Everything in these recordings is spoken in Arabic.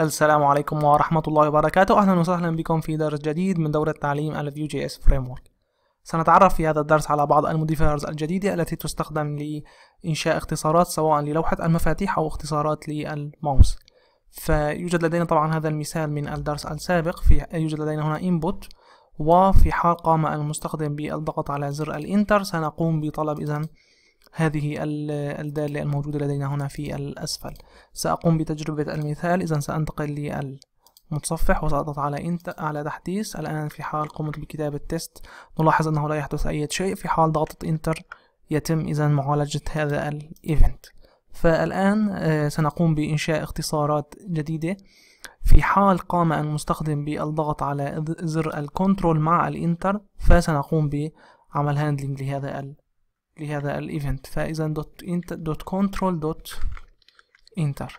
السلام عليكم ورحمة الله وبركاته أهلا وسهلا بكم في درس جديد من دورة تعليم الـ Vue.js Framework سنتعرف في هذا الدرس على بعض الموديفايرز الجديدة التي تستخدم لإنشاء اختصارات سواء للوحة المفاتيح أو اختصارات للماوس فيوجد لدينا طبعا هذا المثال من الدرس السابق في يوجد لدينا هنا input وفي حال قام المستخدم بالضغط على زر الانتر سنقوم بطلب إذا هذه الدالة الموجودة لدينا هنا في الأسفل سأقوم بتجربة المثال إذا سأنتقل للمتصفح وسأضغط على إنت على تحديث الآن في حال قمت بكتابة تيست نلاحظ أنه لا يحدث أي شيء في حال ضغطت إنتر يتم إذا معالجة هذا الإيفنت فالآن آه، سنقوم بإنشاء اختصارات جديدة في حال قام المستخدم بالضغط على زر الكنترول مع الانتر فسنقوم بعمل هاندلنج لهذا لهذا الايفنت فاذا دوت انت دوت كنترول دوت انتر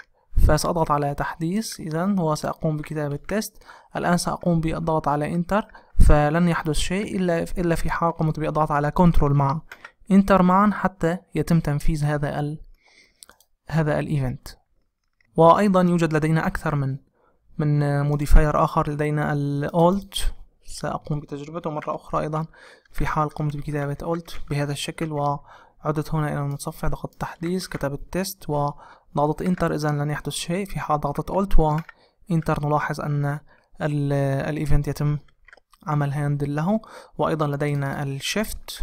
فسأضغط على تحديث إذا وسأقوم بكتابة تيست الآن سأقوم بالضغط على إنتر فلن يحدث شيء إلا إلا في حال قمت بالضغط على كنترول مع إنتر معا حتى يتم تنفيذ هذا ال هذا الإيفنت وأيضا يوجد لدينا أكثر من من موديفاير آخر لدينا الالت سأقوم بتجربته مرة أخرى أيضا في حال قمت بكتابة ألت بهذا الشكل وعدت هنا إلى المتصفح ضغطت تحديث كتبت تيست وضغطت إنتر إذا لن يحدث شيء في حال ضغطت ألت وإنتر نلاحظ أن الإيفنت يتم عمل هاندل له وأيضا لدينا الشيفت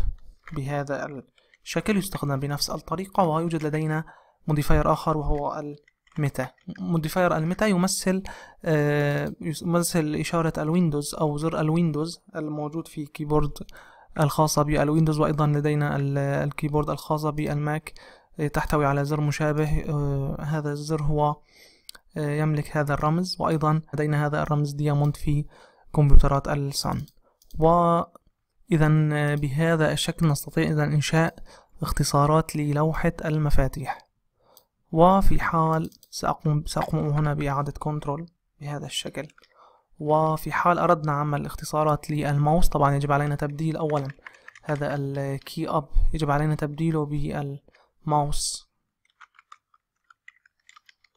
بهذا الشكل يستخدم بنفس الطريقة ويوجد لدينا موديفاير آخر وهو ال متى موديفاير الميتا يمثل آه، يمثل إشارة الويندوز أو زر الويندوز الموجود في كيبورد الخاصة بالويندوز وأيضا لدينا الكيبورد الخاصة بالماك تحتوي على زر مشابه آه، هذا الزر هو آه، يملك هذا الرمز وأيضا لدينا هذا الرمز دياموند في كمبيوترات السان وإذا بهذا الشكل نستطيع إذا إنشاء اختصارات للوحة المفاتيح وفي حال سأقوم, سأقوم هنا بإعادة كنترول بهذا الشكل وفي حال أردنا عمل اختصارات للماوس طبعا يجب علينا تبديل أولا هذا الكي أب يجب علينا تبديله بالماوس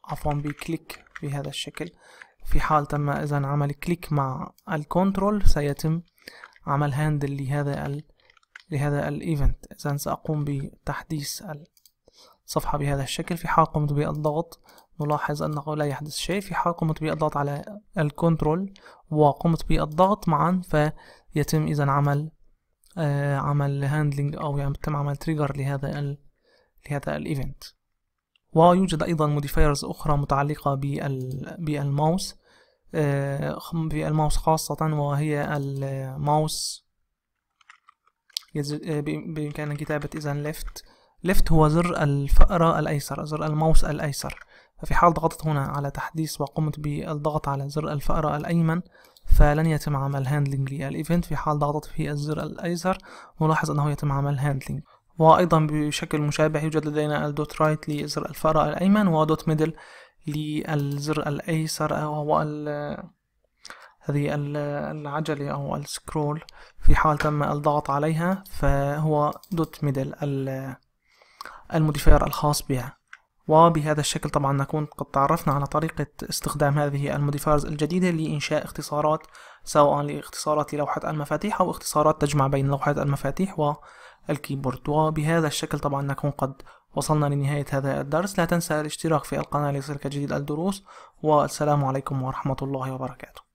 عفوا بكليك بهذا الشكل في حال تم إذا عمل كليك مع الكنترول سيتم عمل هاندل لهذا الـ لهذا الايفنت إذا سأقوم بتحديث صفحة بهذا الشكل في حال قمت بالضغط نلاحظ أنه لا يحدث شيء في حال قمت بالضغط على الكنترول وقمت بالضغط معا فيتم إذا عمل آه عمل هاندلنج أو يتم يعني عمل تريجر لهذا ال لهذا الإيفنت ويوجد أيضا موديفايرز أخرى متعلقة بال بالماوس آه بالماوس خاصة وهي الماوس آه، بإمكاننا كتابة إذا left ليفت هو زر الفأرة الأيسر زر الماوس الأيسر ففي حال ضغطت هنا على تحديث وقمت بالضغط على زر الفأرة الأيمن فلن يتم عمل هاندلنج للإيفنت في حال ضغطت في الزر الأيسر نلاحظ أنه يتم عمل هاندلنج وأيضا بشكل مشابه يوجد لدينا الدوت رايت لزر الفأرة الأيمن ودوت ميدل للزر الأيسر وهو هذه العجلة أو السكرول في حال تم الضغط عليها فهو دوت ميدل الموديفاير الخاص بها وبهذا الشكل طبعا نكون قد تعرفنا على طريقة استخدام هذه الموديفايرز الجديدة لإنشاء اختصارات سواء لاختصارات لوحة المفاتيح أو اختصارات تجمع بين لوحة المفاتيح والكيبورد وبهذا الشكل طبعا نكون قد وصلنا لنهاية هذا الدرس لا تنسى الاشتراك في القناة ليصلك جديد الدروس والسلام عليكم ورحمة الله وبركاته